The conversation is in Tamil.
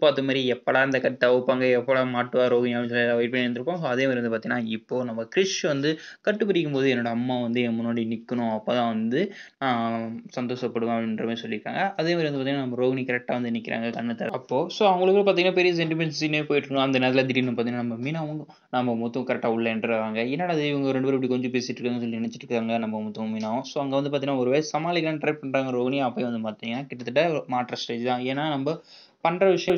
பார்த்த மாதிரி எப்படா இந்த கட் வைப்பாங்க எப்படா மாட்டுவார் அப்படின்னு சொல்லி வெயிட் பண்ணி இருந்திருக்கோம் அதே மாதிரி வந்து பார்த்தீங்கன்னா இப்போது நம்ம கிறிஷ் வந்து கட்டுப்பிடிக்கும் போது என்னோட அம்மா வந்து என் முன்னாடி நிற்கணும் அப்போ தான் வந்து சந்தோஷப்படுவேன் அப்படின்ற மாதிரி சொல்லியிருக்காங்க அதே மாதிரி வந்து பார்த்தீங்கன்னா நம்ம ரோகிணி கரெக்டாக வந்து நிற்கிறாங்க தர அப்போ ஸோ அவங்களுக்கு பார்த்தீங்கன்னா பெரிய சென்டிமெண்ட்ஸ்னே போயிட்டு இருக்கணும் அந்த நேரத்தில் திடீர்னு பார்த்தீங்கன்னா நம்ம மீனாவும் நம்ம மொத்தம் கரெக்டாக உள்ள என்றாங்க என்னடா அது இவங்க ரெண்டு பேரும் இப்படி கொஞ்சம் பேசிட்டு இருக்காங்கன்னு சொல்லி நினச்சிட்டு இருக்காங்க நம்ம மொத்தம் மீனாவும் ஸோ அங்கே வந்து பார்த்தீங்கன்னா ஒரு வயசு சமாளிக்கலாம் ட்ரை பண்ணுறாங்க ரோகிணி அப்போ வந்து பார்த்தீங்கன்னா கிட்டத்தட்ட மாற்ற ஸ்டேஜ் தான் ஏன்னா நம்ம பண்ணுற விஷயம்